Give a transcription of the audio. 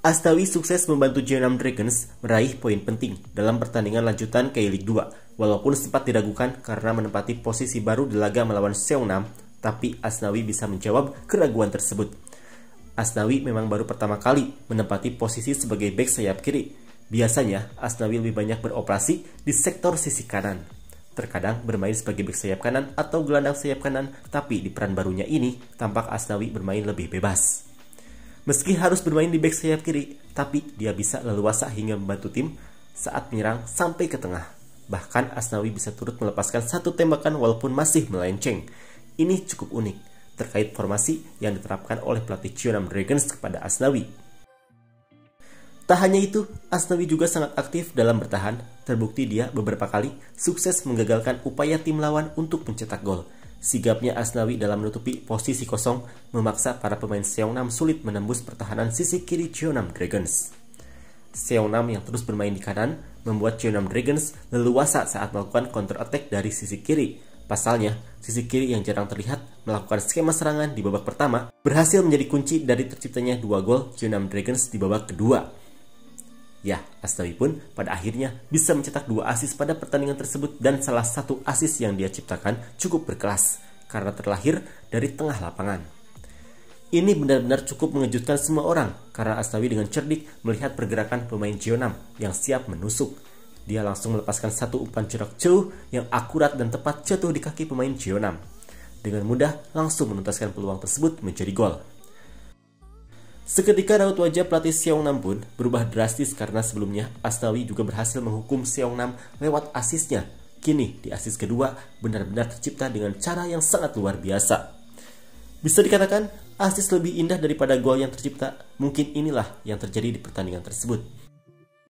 Astawi sukses membantu Jeonam Dragons meraih poin penting dalam pertandingan lanjutan K-League 2, walaupun sempat diragukan karena menempati posisi baru di laga melawan Seongnam, tapi Asnawi bisa menjawab keraguan tersebut. Asnawi memang baru pertama kali menempati posisi sebagai back sayap kiri. Biasanya, Asnawi lebih banyak beroperasi di sektor sisi kanan. Terkadang bermain sebagai back sayap kanan atau gelandang sayap kanan, tapi di peran barunya ini tampak Asnawi bermain lebih bebas. Meski harus bermain di back sayap kiri, tapi dia bisa leluasa hingga membantu tim saat menyerang sampai ke tengah. Bahkan Asnawi bisa turut melepaskan satu tembakan walaupun masih melenceng. Ini cukup unik terkait formasi yang diterapkan oleh pelatih Cionam Dragons kepada Asnawi. Tak hanya itu, Asnawi juga sangat aktif dalam bertahan. Terbukti dia beberapa kali sukses menggagalkan upaya tim lawan untuk mencetak gol. Sigapnya Asnawi dalam menutupi posisi kosong memaksa para pemain Seongnam sulit menembus pertahanan sisi kiri Jeonnam Dragons. Seongnam yang terus bermain di kanan membuat Jeonnam Dragons leluasa saat melakukan counter attack dari sisi kiri. Pasalnya, sisi kiri yang jarang terlihat melakukan skema serangan di babak pertama berhasil menjadi kunci dari terciptanya dua gol Jeonnam Dragons di babak kedua. Ya, Astawi pun pada akhirnya bisa mencetak dua asis pada pertandingan tersebut dan salah satu asis yang dia ciptakan cukup berkelas karena terlahir dari tengah lapangan. Ini benar-benar cukup mengejutkan semua orang karena Astawi dengan cerdik melihat pergerakan pemain Jeonam yang siap menusuk. Dia langsung melepaskan satu umpan jarak jauh yang akurat dan tepat jatuh di kaki pemain Jeonam. Dengan mudah langsung menuntaskan peluang tersebut menjadi gol. Seketika raut wajah pelatih Nam pun berubah drastis karena sebelumnya Astawi juga berhasil menghukum Nam lewat asisnya. Kini di asis kedua benar-benar tercipta dengan cara yang sangat luar biasa. Bisa dikatakan asis lebih indah daripada gol yang tercipta. Mungkin inilah yang terjadi di pertandingan tersebut.